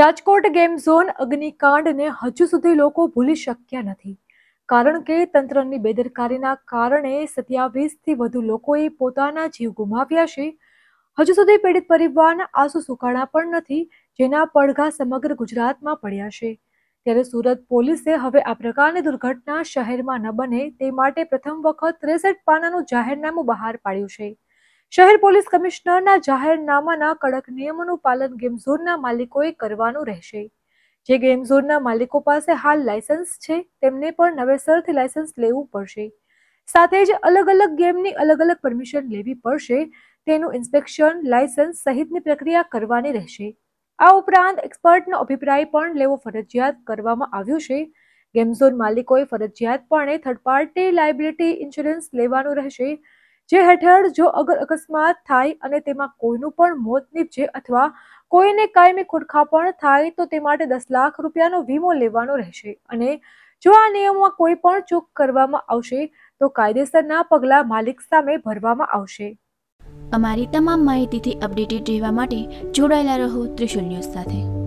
Rajkot game zone અગ્નિકાંડને હજુ સુધી લોકો ભૂલી શક્યા નથી કારણ કે તંત્રની બેદરકારીના કારણે સત્યાવીસથી વધુ લોકોએ પોતાના જીવ ગુમાવ્યા છે હજુ સુધી પીડિત પરિવારના આંસુ સુકાણા પણ નથી જેના પડઘા સમગ્ર ગુજરાતમાં પડ્યા છે ત્યારે સુરત પોલીસે હવે આ પ્રકારની દુર્ઘટના શહેરમાં ન બને તે માટે પ્રથમ વખત ત્રેસઠ પાનાનું જાહેરનામું બહાર પાડ્યું છે શહેર પોલીસ કમિશનરના જાહેરનામાના કડક નિયમોનું પાલન ગેમ ઝોનના માલિકોએ કરવાનું રહેશે જે ગેમ ઝોનના માલિકો પાસે હાલ લાયસન્સ છે તેમને પણ નવેસરથી લાયસન્સ લેવું પડશે સાથે જ અલગ અલગ ગેમની અલગ અલગ પરમિશન લેવી પડશે તેનું ઇન્સ્પેક્શન લાયસન્સ સહિતની પ્રક્રિયા કરવાની રહેશે આ ઉપરાંત એક્સપર્ટનો અભિપ્રાય પણ લેવો ફરજિયાત કરવામાં આવ્યો છે ગેમ ઝોન માલિકોએ ફરજિયાતપણે થર્ડ પાર્ટી લાયબિલિટી ઇન્સ્યોરન્સ લેવાનું રહેશે જે હેઠળ જો અગર અકસ્માત થાય અને તેમાં કોઈનું પણ મોત નીપજે અથવા કોઈને કાયમી ખોડખાપણ થાય તો તે માટે દસ લાખ રૂપિયાનો વીમો લેવાનો રહેશે અને જો આ નિયમમાં કોઈ પણ ચૂક કરવામાં આવશે તો કાયદેસરના પગલાં માલિક સામે ભરવામાં આવશે અમારી તમામ માહિતીથી અપડેટેડ રહેવા માટે જોડાયેલા રહો ત્રિશુલ ન્યૂઝ સાથે